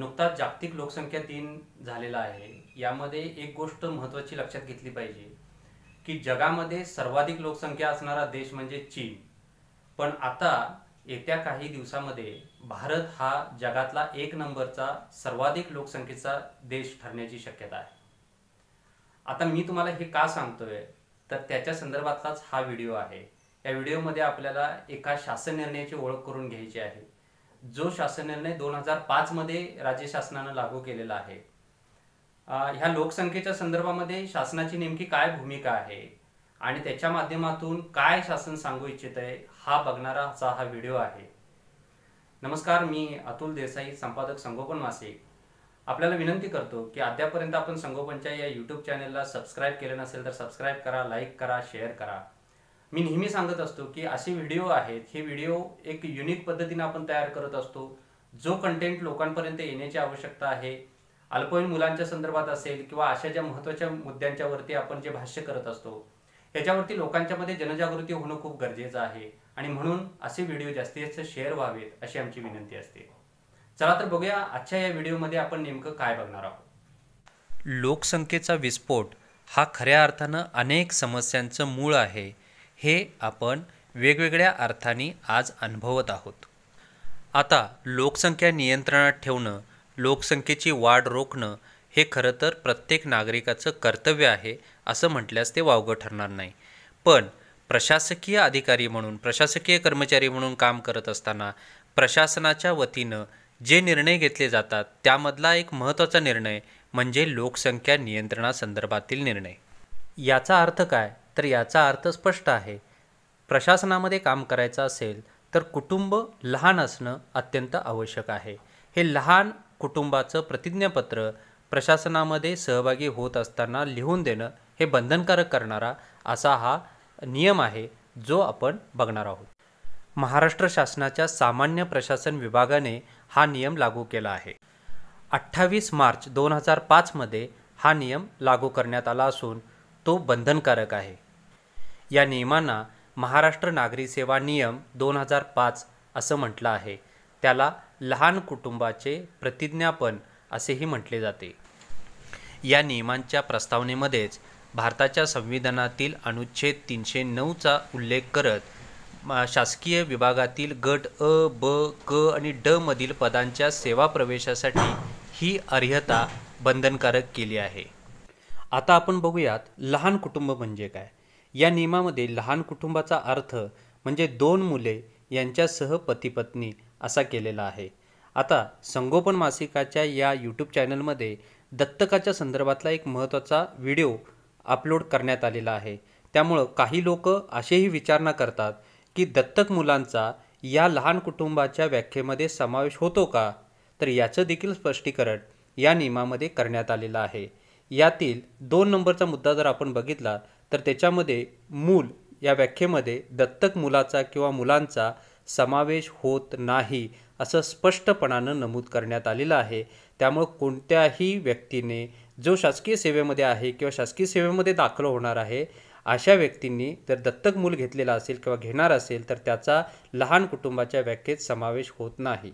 नुकताच जागतिक लोकसंख्या दिन झालेला आहे यामध्ये एक गोष्ट महत्वाची लक्षात घेतली पाहिजे की जगामध्ये सर्वाधिक लोकसंख्या असणारा देश म्हणजे चीन पण आता येत्या काही दिवसामध्ये भारत हा जगातला एक नंबरचा सर्वाधिक लोकसंख्येचा देश ठरण्याची शक्यता आहे आता मी तुम्हाला हे का सांगतोय तर त्याच्या संदर्भातलाच हा व्हिडिओ आहे या व्हिडिओमध्ये आपल्याला एका शासन निर्णयाची ओळख करून घ्यायची आहे जो शासन निर्णय दोन हजार पाच मध्ये राज्य शासनानं लागू केलेला आहे ह्या लोकसंख्येच्या संदर्भामध्ये शासनाची नेमकी काय भूमिका आहे आणि त्याच्या माध्यमातून काय शासन सांगू इच्छित आहे हा बघणाराचा हा व्हिडिओ आहे नमस्कार मी अतुल देसाई संपादक संगोपन मासिक आपल्याला विनंती करतो की अद्यापर्यंत आपण संगोपनच्या या यूट्यूब चॅनेलला सबस्क्राईब केले नसेल तर सबस्क्राईब करा लाईक करा शेअर करा मी नेहमी सांगत असतो की असे व्हिडिओ आहेत हे व्हिडिओ एक युनिक पद्धतीने आपण तयार करत असतो जो कंटेंट लोकांपर्यंत येण्याची आवश्यकता आहे अल्पवयीन मुलांच्या संदर्भात असेल किंवा अशा ज्या महत्त्वाच्या मुद्द्यांच्यावरती आपण जे भाष्य करत असतो त्याच्यावरती लोकांच्यामध्ये जनजागृती होणं खूप गरजेचं आहे आणि म्हणून असे व्हिडिओ जास्तीत जास्त शेअर व्हावेत अशी आमची विनंती असते चला तर बघूया आजच्या या व्हिडिओमध्ये आपण नेमकं काय बघणार आहोत लोकसंख्येचा विस्फोट हा खऱ्या अर्थानं अनेक समस्यांचं मूळ आहे हे आपण वेगवेगळ्या अर्थाने आज अनुभवत आहोत आता लोकसंख्या नियंत्रणात ठेवणं लोकसंख्येची वाढ रोखणं हे खरं तर प्रत्येक नागरिकाचं कर्तव्य आहे असं म्हटल्यास ते वावगं ठरणार नाही पण प्रशासकीय अधिकारी म्हणून प्रशासकीय कर्मचारी म्हणून काम करत असताना प्रशासनाच्या वतीनं जे निर्णय घेतले जातात त्यामधला एक महत्त्वाचा निर्णय म्हणजे लोकसंख्या नियंत्रणासंदर्भातील निर्णय याचा अर्थ काय तर याचा अर्थ स्पष्ट आहे प्रशासनामध्ये काम करायचं असेल तर कुटुंब लहान असणं अत्यंत आवश्यक आहे हे लहान कुटुंबाचं प्रतिज्ञापत्र प्रशासनामध्ये सहभागी होत असताना लिहून देणं हे बंधनकारक करणारा असा हा नियम आहे जो आपण बघणार आहोत महाराष्ट्र शासनाच्या सामान्य प्रशासन विभागाने हा नियम लागू केला आहे अठ्ठावीस मार्च दोन हजार पाचमध्ये हा नियम लागू करण्यात आला असून तो बंधनकारक आहे या नियमांना महाराष्ट्र नागरी सेवा नियम दोन हजार पाच असं म्हटलं आहे त्याला लहान कुटुंबाचे प्रतिज्ञापन असेही म्हटले जाते या नियमांच्या प्रस्तावनेमध्येच भारताच्या संविधानातील अनुच्छेद तीनशे नऊचा उल्लेख करत शासकीय विभागातील गट अ ब क आणि ड मधील पदांच्या सेवा प्रवेशासाठी ही अर्हता बंधनकारक केली आहे आता आपण बघूयात लहान कुटुंब म्हणजे काय या नियमामध्ये लहान कुटुंबाचा अर्थ म्हणजे दोन मुले यांच्यासह पतीपत्नी असा केलेला आहे आता संगोपन मासिकाच्या या यूट्यूब चॅनलमध्ये दत्तकाच्या संदर्भातला एक महत्त्वाचा व्हिडिओ अपलोड करण्यात आलेला आहे त्यामुळं काही लोक असेही विचारणा करतात की दत्तक मुलांचा या लहान कुटुंबाच्या व्याख्येमध्ये समावेश होतो का तर याचं देखील स्पष्टीकरण या नियमामध्ये करण्यात आलेलं आहे यातील दोन नंबरचा मुद्दा जर आपण बघितला तर त्याच्यामध्ये मूल या व्याख्येमध्ये दत्तक मुलाचा किंवा मुलांचा समावेश होत नाही असं स्पष्टपणानं नमूद करण्यात आलेलं आहे त्यामुळं कोणत्याही व्यक्तीने जो शासकीय सेवेमध्ये आहे किंवा शासकीय सेवेमध्ये दाखल होणार आहे अशा व्यक्तींनी जर दत्तक मूल घेतलेला असेल किंवा घेणार असेल तर त्याचा लहान कुटुंबाच्या व्याख्येत समावेश होत नाही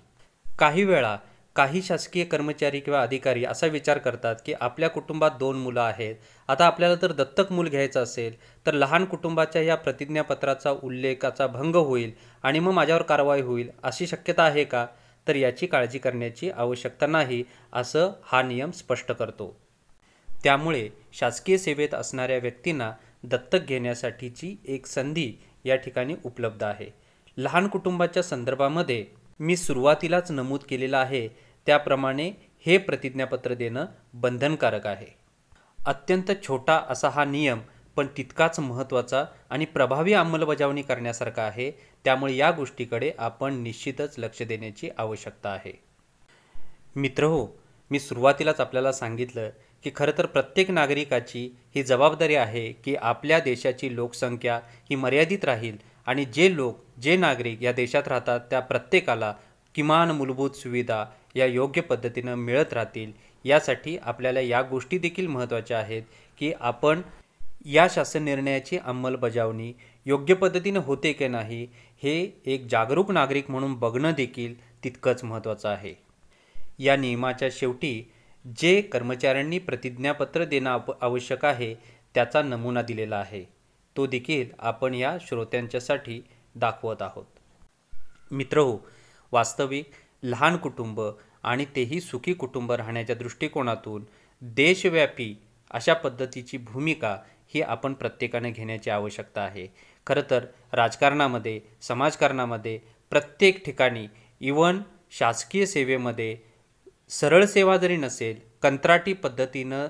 काही वेळा काही शासकीय कर्मचारी किंवा अधिकारी असा विचार करतात की आपल्या कुटुंबात दोन मुलं आहेत आता आपल्याला जर दत्तक मूल घ्यायचं असेल तर लहान कुटुंबाच्या या प्रतिज्ञापत्राचा उल्लेखाचा भंग होईल आणि मग माझ्यावर कारवाई होईल अशी शक्यता आहे का तर याची काळजी करण्याची आवश्यकता नाही असं हा नियम स्पष्ट करतो त्यामुळे शासकीय सेवेत असणाऱ्या व्यक्तींना दत्तक घेण्यासाठीची एक संधी या ठिकाणी उपलब्ध आहे लहान कुटुंबाच्या संदर्भामध्ये मी सुरुवातीलाच नमूद केलेलं आहे त्याप्रमाणे हे प्रतिज्ञापत्र देणं बंधनकारक आहे अत्यंत छोटा असा हा नियम पण तितकाच महत्त्वाचा आणि प्रभावी अंमलबजावणी करण्यासारखा आहे त्यामुळे या गोष्टीकडे आपण निश्चितच लक्ष देण्याची आवश्यकता आहे मित्र हो मी सुरुवातीलाच आपल्याला सांगितलं की खरं तर प्रत्येक नागरिकाची ही जबाबदारी आहे की आपल्या देशाची लोकसंख्या ही मर्यादित राहील आणि जे लोक जे नागरिक या देशात राहतात त्या प्रत्येकाला किमान मूलभूत सुविधा या योग्य पद्धतीनं मिळत राहतील यासाठी आपल्याला या गोष्टी देखील महत्त्वाच्या आहेत की आपण या शासन निर्णयाची अंमलबजावणी योग्य पद्धतीनं होते की नाही हे एक जागरूक नागरिक म्हणून बघणं देखील तितकंच महत्त्वाचं आहे या नियमाच्या शेवटी जे कर्मचाऱ्यांनी प्रतिज्ञापत्र देणं आवश्यक आहे त्याचा नमुना दिलेला आहे तो देखील आपण या श्रोत्यांच्यासाठी दाखवत आहोत मित्र हो वास्तविक लहान कुटुंब आणि तेही सुखी कुटुंब राहण्याच्या दृष्टिकोनातून देशव्यापी अशा पद्धतीची भूमिका ही आपण प्रत्येकाने घेण्याची आवश्यकता आहे खरं तर राजकारणामध्ये समाजकारणामध्ये प्रत्येक ठिकाणी इवन शासकीय सेवेमध्ये सरळ सेवा जरी नसेल कंत्राटी पद्धतीनं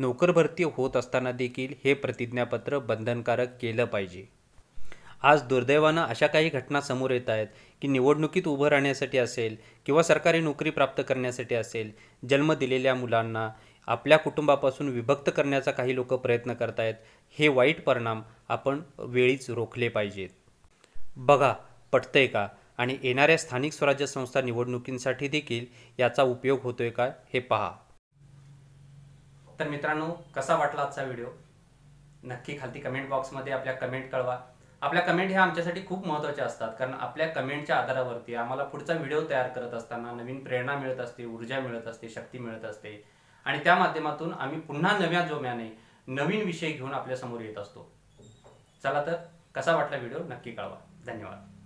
नोकरभरती होत असताना देखील हे प्रतिज्ञापत्र बंधनकारक केलं पाहिजे आज दुर्दैवानं अशा काही घटना समोर येत आहेत की निवडणुकीत उभं राहण्यासाठी असेल किंवा सरकारी नोकरी प्राप्त करण्यासाठी असेल जन्म दिलेल्या मुलांना आपल्या कुटुंबापासून विभक्त करण्याचा काही लोक प्रयत्न करतायत हे वाईट परिणाम आपण वेळीच रोखले पाहिजेत बघा पटतंय का आणि येणाऱ्या स्थानिक स्वराज्य संस्था निवडणुकींसाठी देखील याचा उपयोग होतोय का हे पहा तर मित्रांनो कसा वाटला आजचा व्हिडिओ नक्की खालती कमेंट बॉक्समध्ये आपल्या कमेंट कळवा आपल्या कमेंट ह्या आमच्यासाठी खूप महत्त्वाच्या असतात कारण आपल्या कमेंटच्या आधारावरती आम्हाला पुढचा व्हिडिओ तयार करत असताना नवीन प्रेरणा मिळत असते ऊर्जा मिळत असते शक्ती मिळत असते आणि त्या माध्यमातून आम्ही पुन्हा नव्या जोम्याने नवीन विषय घेऊन आपल्यासमोर येत असतो चला तर कसा वाटला व्हिडिओ नक्की कळवा धन्यवाद